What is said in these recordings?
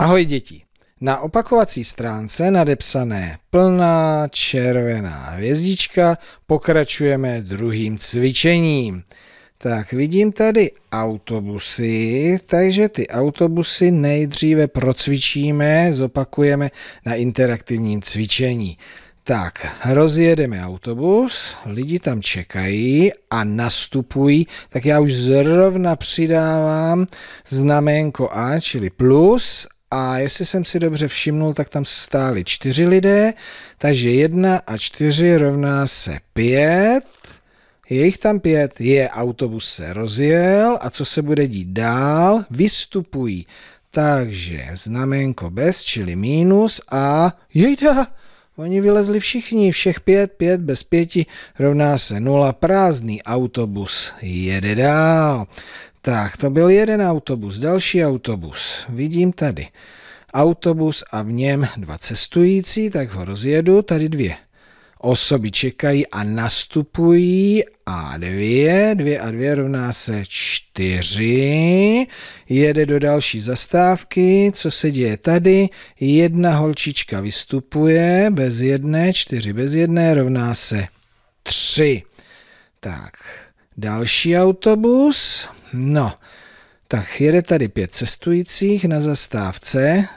Ahoj děti. Na opakovací stránce nadepsané plná červená hvězdička pokračujeme druhým cvičením. Tak vidím tady autobusy, takže ty autobusy nejdříve procvičíme, zopakujeme na interaktivním cvičení. Tak, rozjedeme autobus, lidi tam čekají a nastupují, tak já už zrovna přidávám znaménko A, čili plus a jestli jsem si dobře všimnul, tak tam stáli čtyři lidé, takže jedna a čtyři rovná se pět. Je jich tam pět, je, autobus se rozjel a co se bude dít dál? Vystupují. Takže znamenko bez, čili mínus a jejda, Oni vylezli všichni, všech pět, pět bez pěti rovná se nula, prázdný autobus jede dál. Tak, to byl jeden autobus, další autobus. Vidím tady autobus a v něm dva cestující, tak ho rozjedu, tady dvě. Osoby čekají a nastupují a dvě, dvě a dvě rovná se čtyři, jede do další zastávky, co se děje tady, jedna holčička vystupuje, bez jedné, čtyři bez jedné, rovná se tři. Tak, další autobus, No, tak jede tady pět cestujících na zastávce.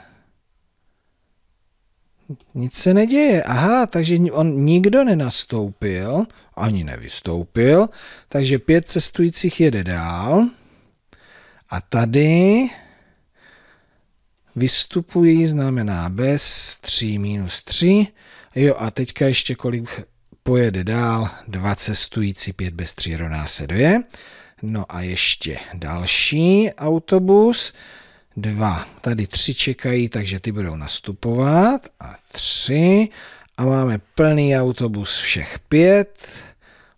Nic se neděje. Aha, takže on nikdo nenastoupil, ani nevystoupil, takže pět cestujících jede dál. A tady vystupují znamená bez 3 minus 3. Jo a teďka ještě kolik pojede dál, dva cestující, pět bez 3 rovná se 2. No a ještě další autobus. Dva. Tady tři čekají, takže ty budou nastupovat. A tři. A máme plný autobus všech pět.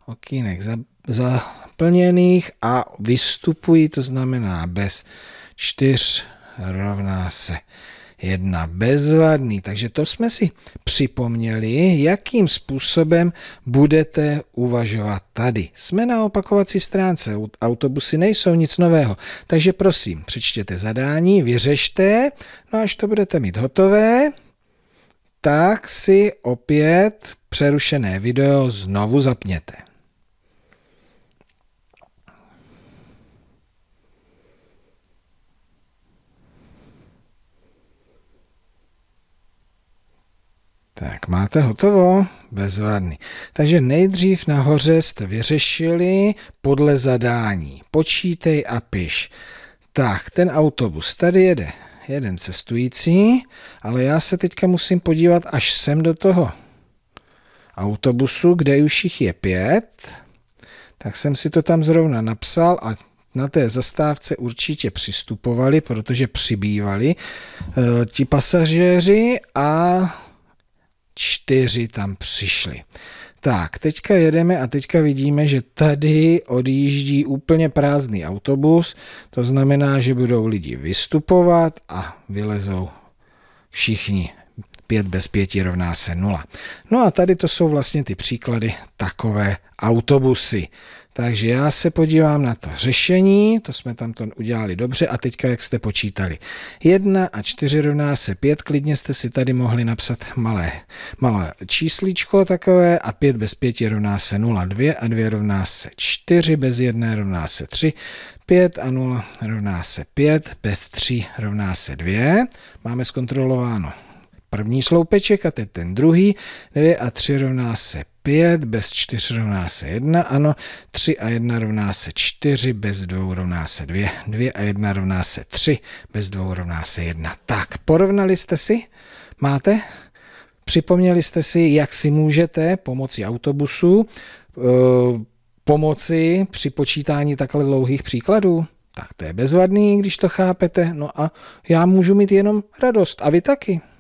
Okýnek zaplněných a vystupují, to znamená bez čtyř rovná se jedna. Bezvadný. Takže to jsme si připomněli, jakým způsobem budete uvažovat tady. Jsme na opakovací stránce, autobusy nejsou nic nového. Takže prosím, přečtěte zadání, vyřešte, no až to budete mít hotové, tak si opět přerušené video znovu zapněte. Tak, máte hotovo? Bezvadný. Takže nejdřív nahoře jste vyřešili podle zadání. Počítej a piš. Tak, ten autobus tady jede. Jeden cestující, ale já se teďka musím podívat až sem do toho autobusu, kde už jich je pět. Tak jsem si to tam zrovna napsal a na té zastávce určitě přistupovali, protože přibývali e, ti pasažéři a čtyři tam přišli. Tak, teďka jedeme a teďka vidíme, že tady odjíždí úplně prázdný autobus, to znamená, že budou lidi vystupovat a vylezou všichni. 5 bez 5 rovná se 0. No a tady to jsou vlastně ty příklady takové autobusy. Takže já se podívám na to řešení, to jsme tam to udělali dobře a teďka jak jste počítali. 1 a 4 rovná se 5, klidně jste si tady mohli napsat malé, malé číslíčko takové a 5 bez 5 rovná se 0, 2 a 2 rovná se 4, bez 1 rovná se 3, 5 a 0 rovná se 5, bez 3 rovná se 2. Máme zkontrolováno první sloupeček a teď ten druhý, 2 a 3 rovná se 5, bez 4 rovná se 1, ano, 3 a 1 rovná se 4, bez 2 rovná se 2, 2 a 1 rovná se 3, bez 2 rovná se 1. Tak, porovnali jste si? Máte? Připomněli jste si, jak si můžete pomocí autobusu eh, pomoci při počítání takhle dlouhých příkladů? Tak to je bezvadný, když to chápete. No a já můžu mít jenom radost. A vy taky.